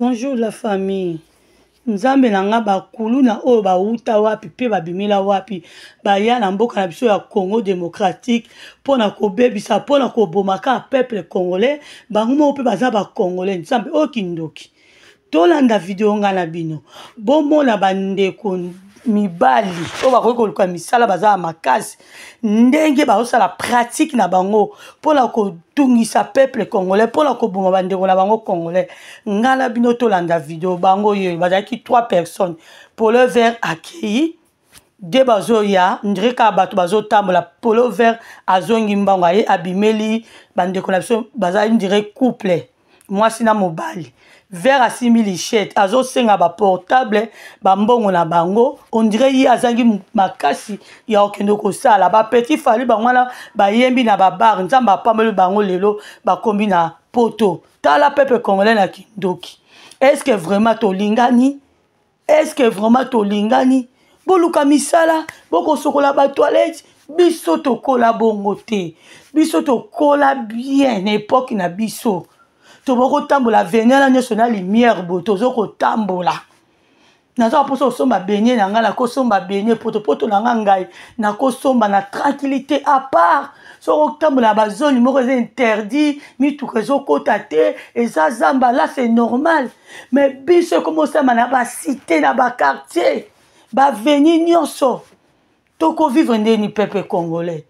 bonjour la famille nzambe na ngai bakulu na oyo bawuta wapi mpe babimela wapi baya na mboka na biso ya congo démocratique mpo na kobebisa mpo na koboma kaka peuple congolais bango moko mpe baza bacongolais nzambe oyo kindoki tolanda video ngai na bino bomona bandeko mibali oyo bakoki koluka misala baza ya makasi ndenge bazosala pratike na bango mpona kotungisa peuple congolais mpona koboma bandeko na bango congolais ngai na bino tolanda video bango oyo bazalaki 3 personnes polo vert akei de bazoya ndire kaka bato bazotambola polo vert azongi mbango aye abimeli bandeko na biso bazali ndire couple mwasi na mobali vere asimbi lichete azosenga baportable bambongo na bango ondire ye azangi makasi ya kokende kosala bapetit fali bango wana bayembi na babar nzambe apambeli bango lelo bakombi na poto tala pepe congolais na kindoki estce vraiment tolingani estce vraiment tolingani boluka misala bokosokola batoilette biso tokola bongo te biso tokola bien na epoke na biso tobokotambola venyana nyonso na lumière boye tozo kotambola naza mposa kosomba benye na ngai nakosomba benye potopoto na ngai ngai nakosomba na tranquillité à part soko otambola bazoni moko eza interdit mituka ezokota te eza zamba la c'est normal mais biso ekomi osama na bacité na baquartier baveni nyonso tokovivre ndeni pepe congolais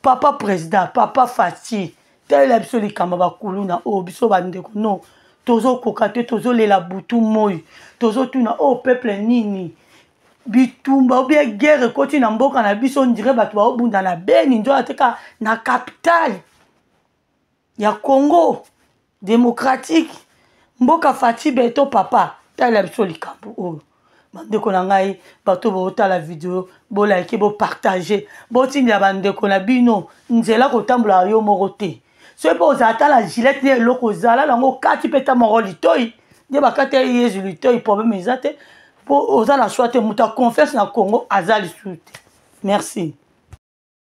papa président papa fati talela oh, biso likambo bakuluna oyo biso bandeko non tozokoka te tozolela butu moi tozotuna o oh, peuple nini bitumba obien guerre ekoti na mboka na biso ondire bato baobunda na beni nzola teka na capitale ya congo démocratique mboka fati beto papa talela biso likambo oyo oh, bandeko na ngai bato botala video bolike bopartage botindela bandeko na bino nzela kotambola yo moko te soki mpo ozala tala gilete nde eloko ozala yango okati mpe ta moko litoi nde bakati ya yezu litoi probleme eza te mpo oza na shwa te moto ya confiance na congo aza lisusu te merci